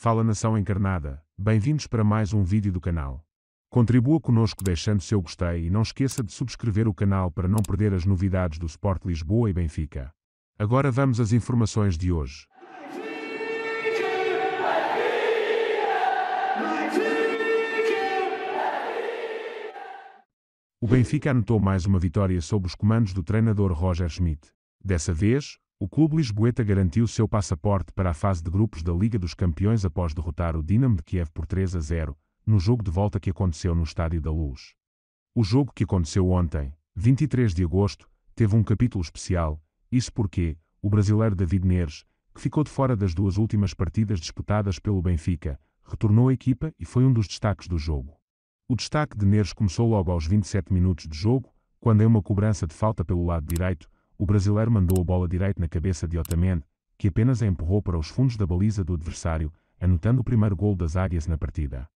Fala Nação Encarnada, bem-vindos para mais um vídeo do canal. Contribua conosco deixando seu gostei e não esqueça de subscrever o canal para não perder as novidades do Sport Lisboa e Benfica. Agora vamos às informações de hoje. O Benfica anotou mais uma vitória sob os comandos do treinador Roger Schmidt. Dessa vez, o clube lisboeta garantiu seu passaporte para a fase de grupos da Liga dos Campeões após derrotar o Dinamo de Kiev por 3 a 0, no jogo de volta que aconteceu no Estádio da Luz. O jogo que aconteceu ontem, 23 de agosto, teve um capítulo especial, isso porque, o brasileiro David Neres, que ficou de fora das duas últimas partidas disputadas pelo Benfica, retornou à equipa e foi um dos destaques do jogo. O destaque de Neres começou logo aos 27 minutos de jogo, quando em é uma cobrança de falta pelo lado direito, o brasileiro mandou a bola direita na cabeça de Otamendi, que apenas a empurrou para os fundos da baliza do adversário, anotando o primeiro gol das áreas na partida.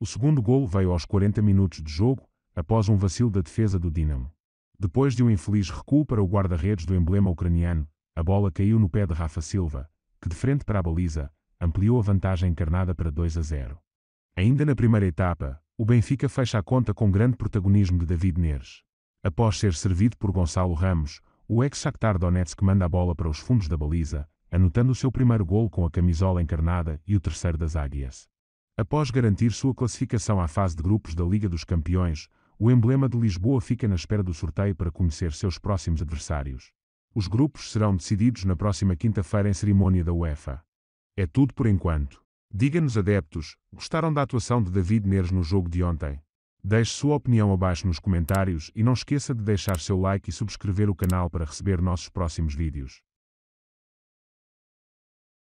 O segundo gol veio aos 40 minutos de jogo, após um vacilo da defesa do Dinamo. Depois de um infeliz recuo para o guarda-redes do emblema ucraniano, a bola caiu no pé de Rafa Silva, que de frente para a baliza, ampliou a vantagem encarnada para 2 a 0. Ainda na primeira etapa, o Benfica fecha a conta com grande protagonismo de David Neres. Após ser servido por Gonçalo Ramos, o ex-Shakhtar Donetsk manda a bola para os fundos da baliza, anotando o seu primeiro gol com a camisola encarnada e o terceiro das águias. Após garantir sua classificação à fase de grupos da Liga dos Campeões, o emblema de Lisboa fica na espera do sorteio para conhecer seus próximos adversários. Os grupos serão decididos na próxima quinta-feira em cerimônia da UEFA. É tudo por enquanto. Diga-nos adeptos, gostaram da atuação de David Neres no jogo de ontem? Deixe sua opinião abaixo nos comentários e não esqueça de deixar seu like e subscrever o canal para receber nossos próximos vídeos.